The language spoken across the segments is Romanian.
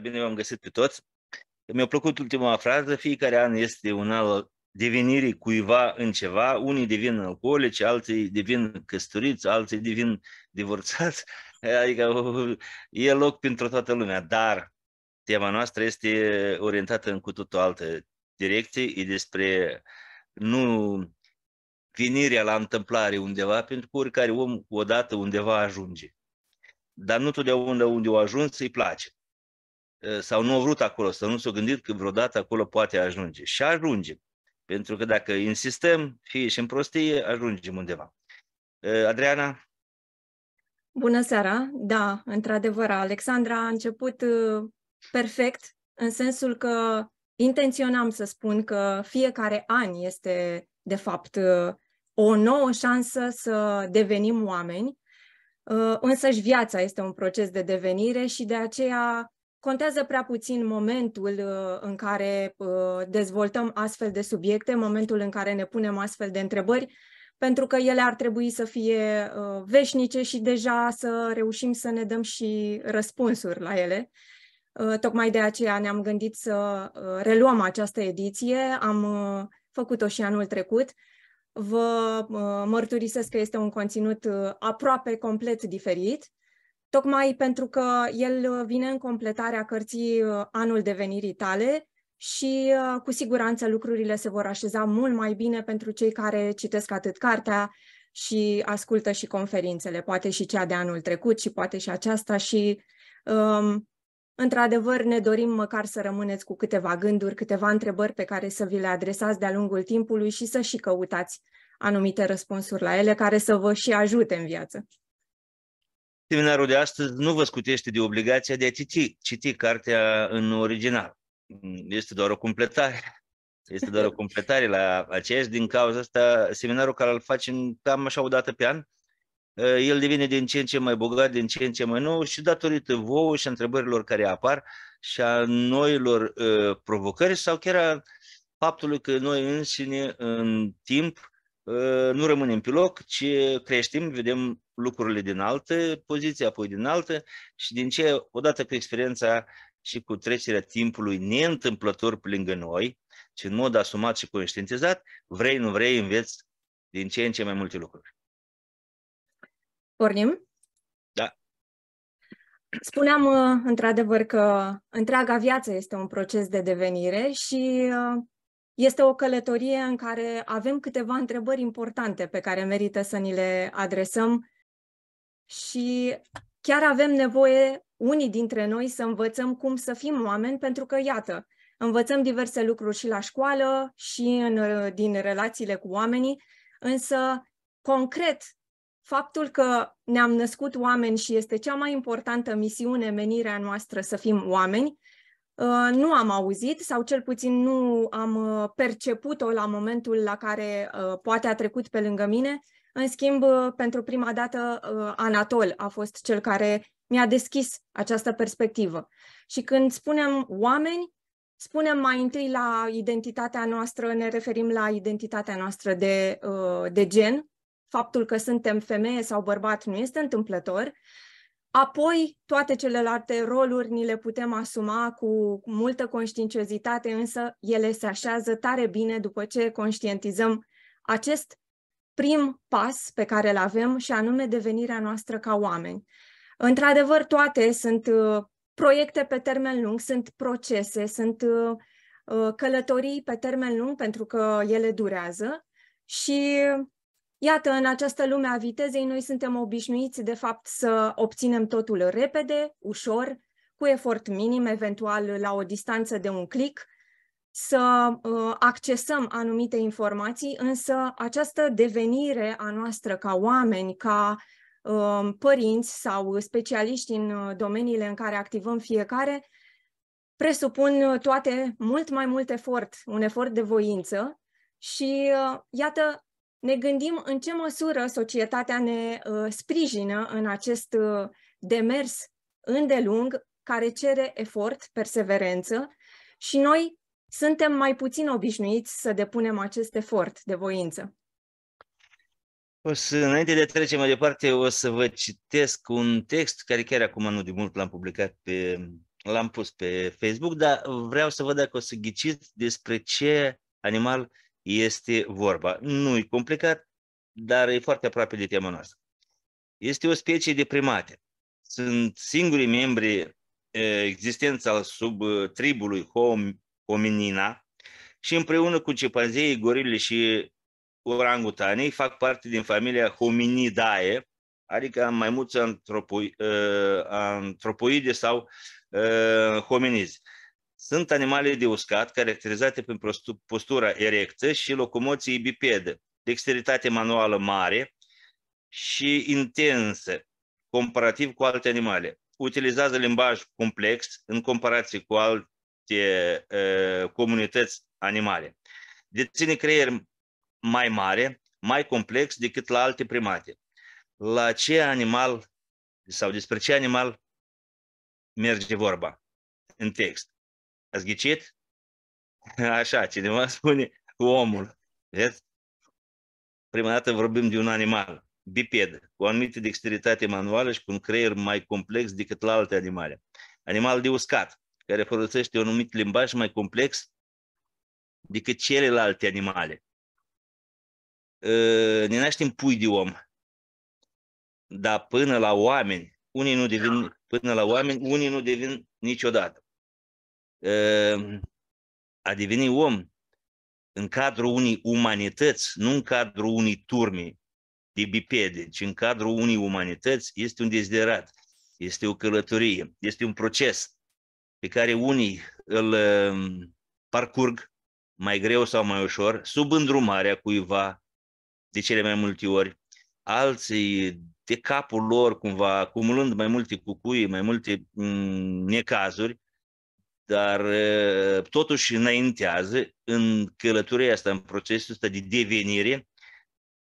Bine v-am găsit pe toți. Mi-a plăcut ultima frază, fiecare an este un al devenirii cuiva în ceva, unii devin alcoolici, alții devin căsătoriți, alții devin divorțați, adică uh, e loc pentru toată lumea, dar tema noastră este orientată în cu totul altă direcție, e despre nu venirea la întâmplare undeva, pentru că oricare om odată undeva ajunge. Dar nu totdeauna unde o ajuns îi place. Ă, sau nu au vrut acolo, sau nu s-au gândit că vreodată acolo poate ajunge. Și ajunge, Pentru că dacă insistăm, fie și în prostie, ajungem undeva. Ă, Adriana? Bună seara! Da, într-adevăr, Alexandra a început ă, perfect, în sensul că intenționam să spun că fiecare an este, de fapt, o nouă șansă să devenim oameni, însăși viața este un proces de devenire și de aceea Contează prea puțin momentul uh, în care uh, dezvoltăm astfel de subiecte, momentul în care ne punem astfel de întrebări, pentru că ele ar trebui să fie uh, veșnice și deja să reușim să ne dăm și răspunsuri la ele. Tocmai de aceea ne-am gândit să reluăm această ediție. Am făcut-o și anul trecut. Vă mărturisesc că este un conținut aproape complet diferit, tocmai pentru că el uh, vine în completarea cărții uh, Anul devenirii tale și uh, cu siguranță lucrurile se vor așeza mult mai bine pentru cei care citesc atât cartea și ascultă și conferințele, poate și cea de anul trecut și poate și aceasta și um, Într-adevăr, ne dorim măcar să rămâneți cu câteva gânduri, câteva întrebări pe care să vi le adresați de-a lungul timpului și să și căutați anumite răspunsuri la ele care să vă și ajute în viață. Seminarul de astăzi nu vă scutește de obligația de a citi, citi cartea în original. Este doar o completare. Este doar o completare la aceeași. Din cauza asta, seminarul care îl facem cam așa o dată pe an, eh, el devine din ce în ce mai bogat, din ce în ce mai nou și datorită vouă și întrebărilor care apar și a noilor uh, provocări sau chiar a faptului că noi înșine în timp Ă, nu rămânem pe loc, ci creștem, vedem lucrurile din altă poziție, apoi din altă și din ce, odată cu experiența și cu trecerea timpului neîntâmplător pe lângă noi, ci în mod asumat și conștientizat, vrei, nu vrei, înveți din ce în ce mai multe lucruri. Pornim? Da. Spuneam ă, într-adevăr că întreaga viață este un proces de devenire și ă, este o călătorie în care avem câteva întrebări importante pe care merită să ni le adresăm și chiar avem nevoie unii dintre noi să învățăm cum să fim oameni, pentru că, iată, învățăm diverse lucruri și la școală și în, din relațiile cu oamenii, însă, concret, faptul că ne-am născut oameni și este cea mai importantă misiune, menirea noastră să fim oameni, Uh, nu am auzit sau cel puțin nu am uh, perceput-o la momentul la care uh, poate a trecut pe lângă mine. În schimb, pentru prima dată, Anatol a fost cel care mi-a deschis această perspectivă. Și când spunem oameni, spunem mai întâi la identitatea noastră, ne referim la identitatea noastră de, de gen. Faptul că suntem femeie sau bărbat nu este întâmplător, Apoi, toate celelalte roluri ni le putem asuma cu multă conștiinciozitate, însă ele se așează tare bine după ce conștientizăm acest prim pas pe care îl avem și anume devenirea noastră ca oameni. Într-adevăr, toate sunt uh, proiecte pe termen lung, sunt procese, sunt uh, uh, călătorii pe termen lung pentru că ele durează și Iată, în această lume a vitezei, noi suntem obișnuiți, de fapt, să obținem totul repede, ușor, cu efort minim, eventual la o distanță de un click, să uh, accesăm anumite informații, însă această devenire a noastră ca oameni, ca uh, părinți sau specialiști în uh, domeniile în care activăm fiecare, presupun uh, toate mult mai mult efort, un efort de voință și uh, iată, ne gândim în ce măsură societatea ne uh, sprijină în acest uh, demers îndelung care cere efort, perseverență și noi suntem mai puțin obișnuiți să depunem acest efort de voință. O să, înainte de a trece mai departe, o să vă citesc un text care chiar acum nu de mult l-am publicat pe, l-am pus pe Facebook, dar vreau să văd dacă o să ghiciți despre ce animal uh, este vorba. Nu e complicat, dar e foarte aproape de tema noastră. Este o specie de primate. Sunt singurii membri existența sub tribului Hominina și împreună cu cimpanzeii, gorile și orangutanii fac parte din familia Hominidae, adică maimuță antropoide sau hominizi. Sunt animale de uscat caracterizate prin postura erectă și locomoție bipedă, dexteritate manuală mare și intensă, comparativ cu alte animale. Utilizează limbaj complex în comparație cu alte uh, comunități animale. Deține creier mai mare, mai complex decât la alte primate. La ce animal sau despre ce animal merge vorba în text? Ați ghicit? Așa, cineva spune omul. Vezi? Prima dată vorbim de un animal, biped, cu o anumită dexteritate manuală și cu un creier mai complex decât la alte animale. Animal de uscat, care folosește un anumit limbaj mai complex decât celelalte animale. Ă, ne naștem pui de om, dar până la oameni, unii nu devin, până la oameni, unii nu devin niciodată. Ehm, a deveni om în cadrul unei umanități, nu în cadrul unei turme de bipede, ci în cadrul unei umanități, este un dezderat, este o călătorie, este un proces pe care unii îl ehm, parcurg mai greu sau mai ușor, sub îndrumarea cuiva, de cele mai multe ori, alții de capul lor, cumva, acumulând mai multe cucui, mai multe mm, necazuri, dar uh, totuși înaintează în călătoria asta, în procesul ăsta de devenire,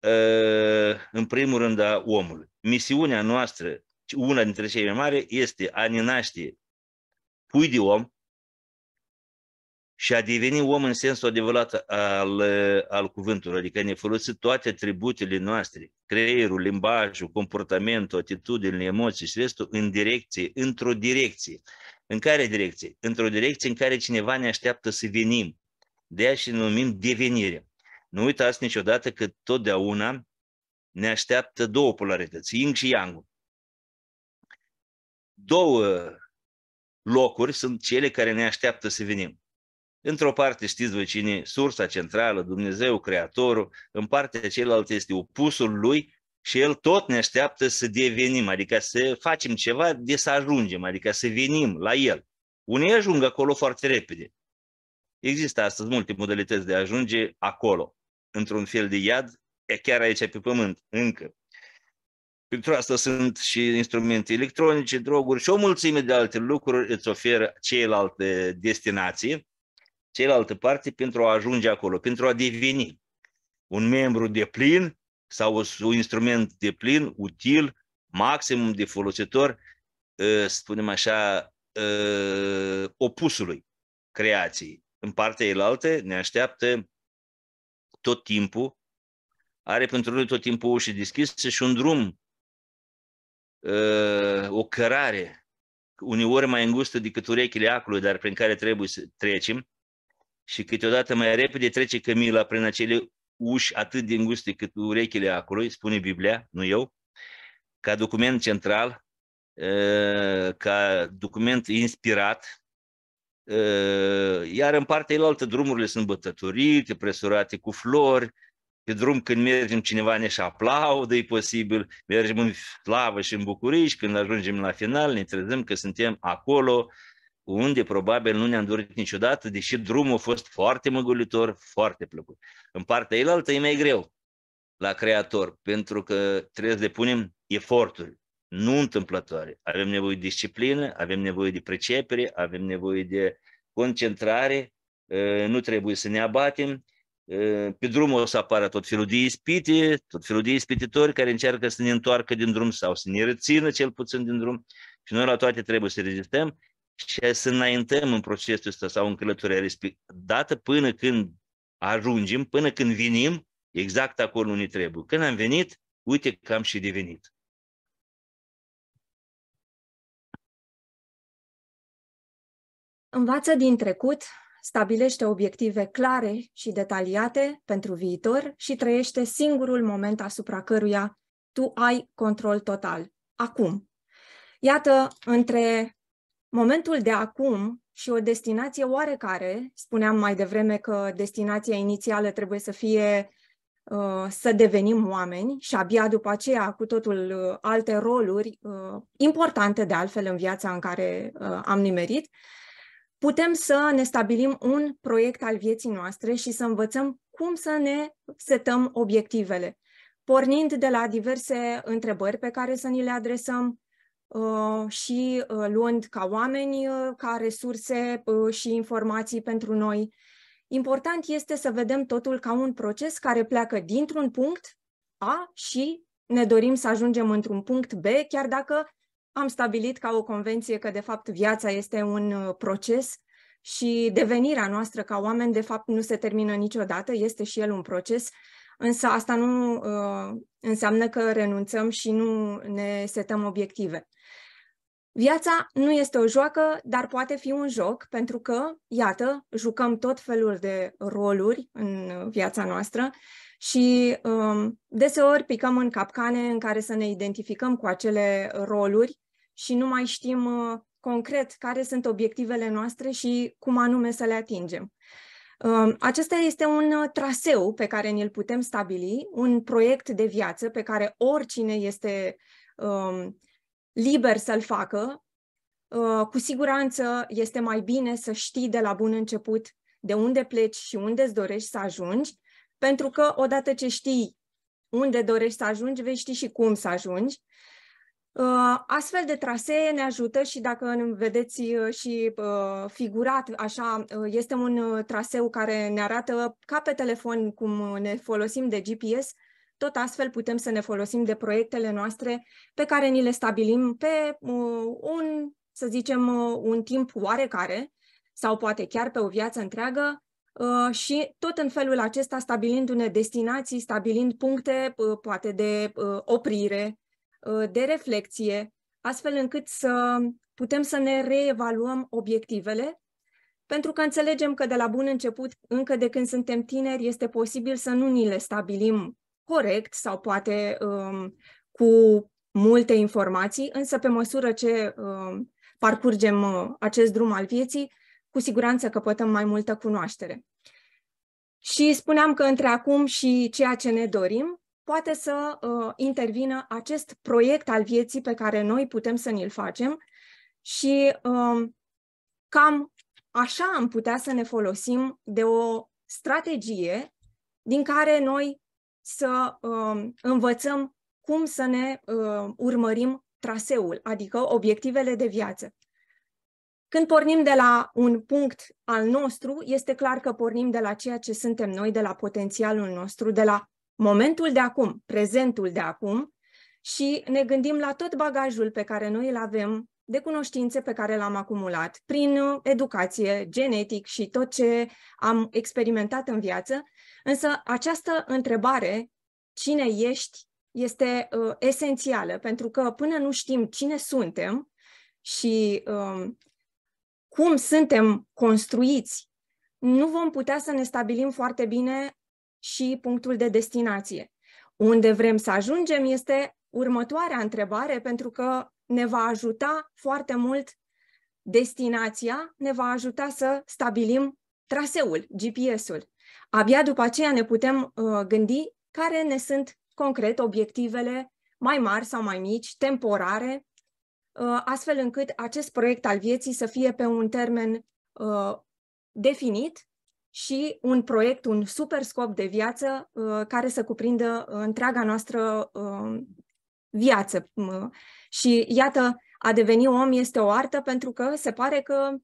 uh, în primul rând a omului. Misiunea noastră, una dintre cele mai mari, este a ne naște pui de om și a deveni om în sensul adevărat al, uh, al cuvântului, adică ne folosi toate atributele noastre, creierul, limbajul, comportamentul, atitudinile, emoții și restul în direcție, într-o direcție. În care direcție? Într-o direcție în care cineva ne așteaptă să venim. De aia și numim devenire. Nu uitați niciodată că totdeauna ne așteaptă două polarități, yin și yang. Două locuri sunt cele care ne așteaptă să venim. Într-o parte știți voi cine sursa centrală, Dumnezeu, Creatorul, în partea cealaltă este opusul lui, și El tot ne așteaptă să devenim, adică să facem ceva de să ajungem, adică să venim la El. Unii ajung acolo foarte repede. Există astăzi multe modalități de a ajunge acolo, într-un fel de iad, chiar aici pe pământ, încă. Pentru asta sunt și instrumente electronice, droguri și o mulțime de alte lucruri îți oferă ceilalte destinații, ceilalte parte pentru a ajunge acolo, pentru a deveni un membru de plin sau un instrument de plin, util, maximum de folositor, ă, spunem așa, ă, opusului creației. În partea elaltă ne așteaptă tot timpul, are pentru noi tot timpul ușii deschise și un drum, ă, o cărare, uneori mai îngustă decât urechile acului, dar prin care trebuie să trecem și câteodată mai repede trece cămila prin acele uși atât de înguste cât urechile acolo, spune Biblia, nu eu, ca document central, eh, ca document inspirat, eh, iar în partea elaltă drumurile sunt bătătorite, presurate cu flori, pe drum când mergem cineva ne și aplaudă, e posibil, mergem în slavă și în bucurii și când ajungem la final ne trezăm că suntem acolo uh, unde probabil nu ne-am dorit niciodată, deși drumul a fost foarte măgulitor, foarte plăcut. În partea elaltă e mai greu la creator, pentru că trebuie să depunem eforturi, nu întâmplătoare. Avem nevoie de disciplină, avem nevoie de precepere, avem nevoie de concentrare, eh, nu trebuie să ne abatem. Eh, pe drum o să apară tot felul de ispite, tot felul de ispititori care încearcă să ne întoarcă din drum sau să ne rețină cel puțin din drum. Și noi la toate trebuie să rezistăm și să înaintăm în procesul ăsta sau în călătoria dată până când ajungem, până când vinim exact acolo unde trebuie. Când am venit, uite că am și devenit. Învață din trecut, stabilește obiective clare și detaliate pentru viitor și trăiește singurul moment asupra căruia tu ai control total. Acum. Iată, între Momentul de acum și o destinație oarecare, spuneam mai devreme că destinația inițială trebuie să fie uh, să devenim oameni și abia după aceea cu totul uh, alte roluri uh, importante de altfel în viața în care am nimerit, putem să ne stabilim un proiect al vieții noastre și să învățăm cum să ne setăm obiectivele, pornind de la diverse întrebări pe care să ni le adresăm, Uh, și uh, luând ca oameni, uh, ca resurse și informații pentru noi. Important este să vedem totul ca un proces care pleacă dintr-un punct A și ne dorim să ajungem într-un punct B, chiar dacă am stabilit ca o convenție că, de fapt, viața este un proces și devenirea noastră ca oameni, de fapt, nu se termină niciodată, este și el un proces, însă asta nu uh, înseamnă că renunțăm și nu ne setăm obiective. Viața nu este o joacă, dar poate fi un joc, pentru că, iată, jucăm tot felul de roluri în viața noastră și um, deseori picăm în capcane în care să ne identificăm cu acele roluri și nu mai știm uh, concret care sunt obiectivele noastre și cum anume să le atingem. Um, acesta este un uh, traseu pe care ni-l putem stabili, un proiect de viață pe care oricine este um, liber să-l facă, uh, cu siguranță este mai bine să știi de la bun început de unde pleci și unde îți dorești să ajungi, pentru că odată ce știi unde dorești să ajungi, vei ști și cum să ajungi. Uh, astfel de trasee ne ajută și dacă vedeți uh, și figurat, așa, este un traseu care ne arată ca pe telefon cum ne folosim de GPS, tot astfel putem să ne folosim de proiectele noastre pe care ni le stabilim pe uh, un, să zicem, uh, un timp oarecare sau poate chiar pe o viață întreagă uh, și tot în felul acesta stabilindu-ne destinații, stabilind puncte poate de oprire, de reflexie, astfel încât să putem să ne reevaluăm obiectivele, pentru că înțelegem că de la bun început, încă de când suntem tineri, este posibil să nu ni le stabilim corect sau poate um, cu multe informații, însă pe măsură ce um, parcurgem uh, acest drum al vieții, cu siguranță căpătăm mai multă cunoaștere. Și spuneam că între acum și ceea ce ne dorim, poate să uh, intervină acest proiect al vieții pe care noi putem să ni-l facem și uh, cam așa am putea să ne folosim de o strategie din care noi să uh, învățăm cum să ne uh, urmărim traseul, adică obiectivele de viață. Când pornim de la un punct al nostru, este clar că pornim de la ceea ce suntem noi, de la potențialul nostru, de la momentul de acum, prezentul de acum și ne gândim la tot bagajul pe care noi îl avem de cunoștințe pe care l-am acumulat prin uh, educație, genetic și tot ce am experimentat în viață Însă această întrebare, cine ești, este uh, esențială, pentru că până nu știm cine suntem și uh, cum suntem construiți, nu vom putea să ne stabilim foarte bine și punctul de destinație. Unde vrem să ajungem este următoarea întrebare, pentru că ne va ajuta foarte mult destinația, ne va ajuta să stabilim traseul, GPS-ul. Abia după aceea ne putem uh, gândi care ne sunt concret obiectivele mai mari sau mai mici, temporare, uh, astfel încât acest proiect al vieții să fie pe un termen uh, definit și un proiect, un super scop de viață uh, care să cuprindă uh, întreaga noastră uh, viață. Și iată, a deveni om este o artă pentru că se pare că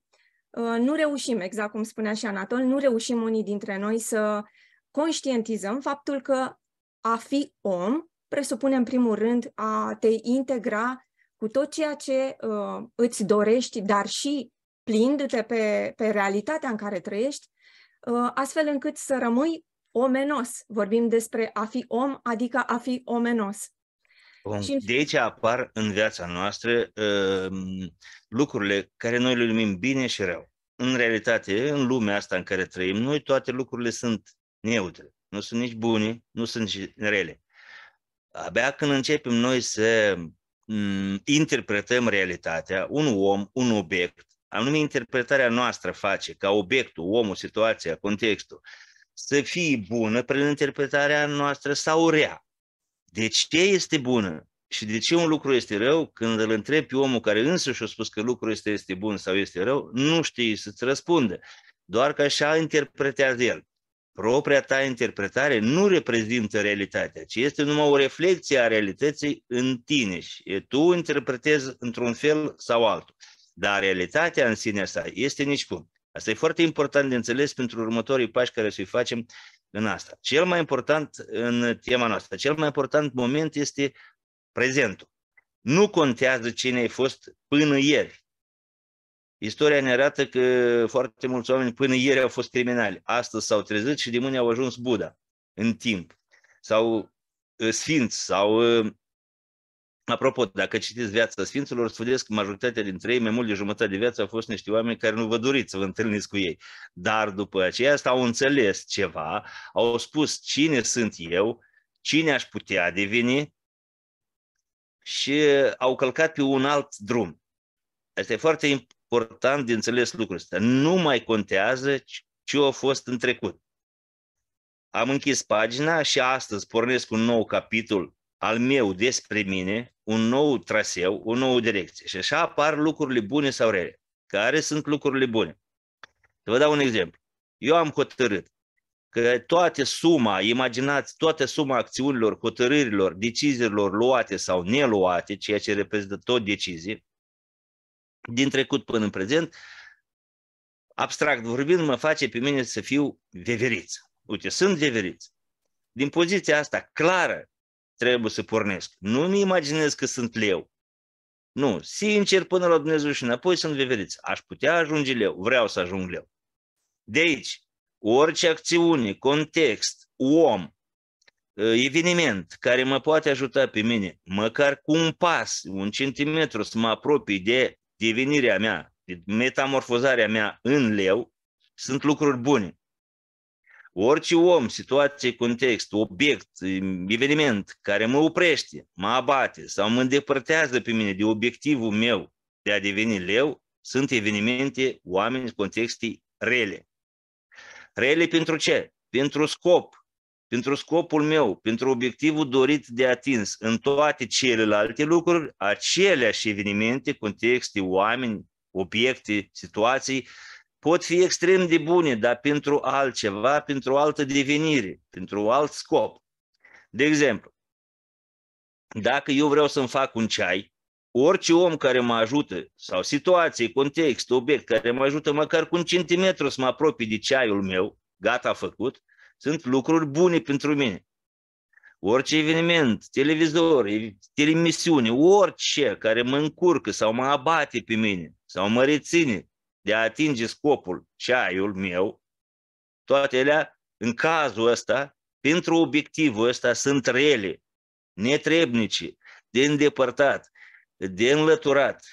Uh, nu reușim, exact cum spunea și Anatol, nu reușim unii dintre noi să conștientizăm faptul că a fi om presupune în primul rând a te integra cu tot ceea ce uh, îți dorești, dar și plindu-te pe, pe realitatea în care trăiești, uh, astfel încât să rămâi omenos. Vorbim despre a fi om, adică a fi omenos. Bun. De aici apar în viața noastră uh, lucrurile care noi le numim bine și rău. În realitate, în lumea asta în care trăim noi, toate lucrurile sunt neutre. Nu sunt nici bune, nu sunt nici rele. Abia când începem noi să um, interpretăm realitatea, un om, un obiect, anume interpretarea noastră face ca obiectul, omul, situația, contextul, să fie bună prin interpretarea noastră sau rea de ce este bună și de ce un lucru este rău, când îl întrebi pe omul care însuși a spus că lucrul este, este bun sau este rău, nu știi să-ți răspundă. Doar că așa interpretează el. Propria ta interpretare nu reprezintă realitatea, ci este numai o reflexie a realității în tine și tu interpretezi într-un fel sau altul. Dar realitatea în sine sa este nici cum. Asta e foarte important de înțeles pentru următorii pași care să-i facem în asta. Cel mai important în tema noastră, cel mai important moment este prezentul. Nu contează cine ai fost până ieri. Istoria ne arată că foarte mulți oameni până ieri au fost criminali. Astăzi s-au trezit și de mâine au ajuns Buddha în timp. Sau uh, sfinți, sau uh, Apropo, dacă citiți Viața Sfinților, că majoritatea dintre ei, mai mult de jumătate de viață au fost niște oameni care nu vă doriți să vă întâlniți cu ei. Dar după aceea asta au înțeles ceva, au spus cine sunt eu, cine aș putea deveni și au călcat pe un alt drum. Asta e foarte important de înțeles lucrul ăsta. Nu mai contează ce a fost în trecut. Am închis pagina și astăzi pornesc un nou capitol al meu despre mine, un nou traseu, o nouă direcție. Și așa apar lucrurile bune sau rele. Care sunt lucrurile bune? Să vă dau un exemplu. Eu am hotărât că toată suma, imaginați, toată suma acțiunilor, hotărârilor, deciziilor luate sau neluate, ceea ce reprezintă tot decizii, din trecut până în prezent, abstract vorbind, mă face pe mine să fiu veveriț. Uite, sunt veveriț. Din poziția asta clară, trebuie să pornesc. Nu-mi imaginez că sunt leu. Nu, sincer până la Dumnezeu și înapoi sunt veveriți. Aș putea ajunge leu, vreau să ajung leu. De aici, orice acțiune, context, om, eh, eveniment care mă poate ajuta pe mine, măcar cu un pas, un centimetru, să mă apropii de devenirea mea, de metamorfozarea mea în leu, sunt lucruri bune. Orice om, situație, context, obiect, eveniment care mă oprește, mă abate sau mă îndepărtează pe mine de obiectivul meu de a deveni leu, sunt evenimente, oameni, contexte rele. Rele pentru ce? Pentru scop, pentru scopul meu, pentru obiectivul dorit de atins în toate celelalte lucruri, aceleași evenimente, contexte, oameni, obiecte, situații pot fi extrem de bune, dar pentru altceva, pentru o altă devenire, pentru alt scop. De exemplu, dacă eu vreau să-mi fac un ceai, orice om care mă ajută, sau situație, context, obiect, care mă ajută măcar cu un centimetru să mă apropii de ceaiul meu, gata făcut, sunt lucruri bune pentru mine. Orice eveniment, televizor, televisiune, orice care mă încurcă sau mă abate pe mine sau mă reține, de a atinge scopul ceaiul meu, toate alea, în cazul ăsta, pentru obiectivul ăsta, sunt rele, netrebnice, de îndepărtat, de înlăturat,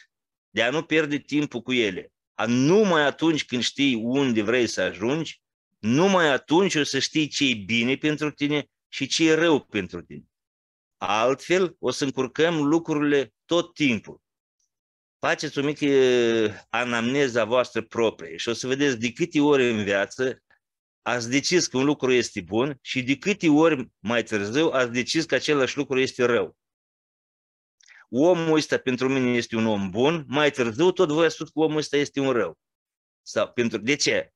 de a nu pierde timpul cu ele. A numai atunci când știi unde vrei să ajungi, numai atunci o să știi ce e bine pentru tine și ce e rău pentru tine. Altfel, o să încurcăm lucrurile tot timpul faceți o mică anamneza voastră proprie și o să vedeți de câte ori în viață ați decis că un lucru este bun și de câte ori mai târziu ați decis că același lucru este rău. Omul ăsta pentru mine este un om bun, mai târziu tot voi ați spus că omul ăsta este un rău. Sau pentru, de ce?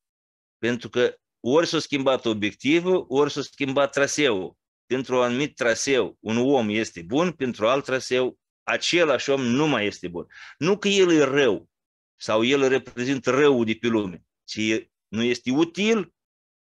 Pentru că ori s-a schimbat obiectivul, ori s-a schimbat traseul. Pentru un anumit traseu un om este bun, pentru alt traseu același om nu mai este bun. Nu că el e rău sau el reprezintă răul de pe lume, ci nu este util,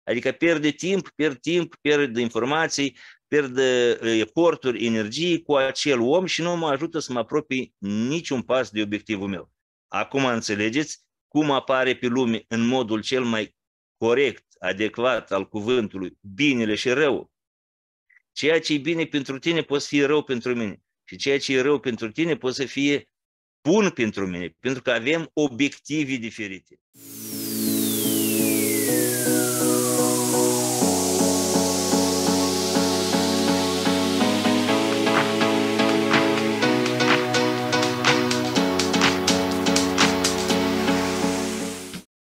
adică pierde timp, pierde timp, pierde informații, pierde uh, eforturi, energie cu acel om și nu mă ajută să mă apropii niciun pas de obiectivul meu. Acum înțelegeți cum apare pe lume în modul cel mai corect, adecvat al cuvântului, binele și răul. Ceea ce e bine pentru tine poți fi rău pentru mine. Și ceea ce e rău pentru tine poate să fie bun pentru mine, pentru că avem obiective diferite.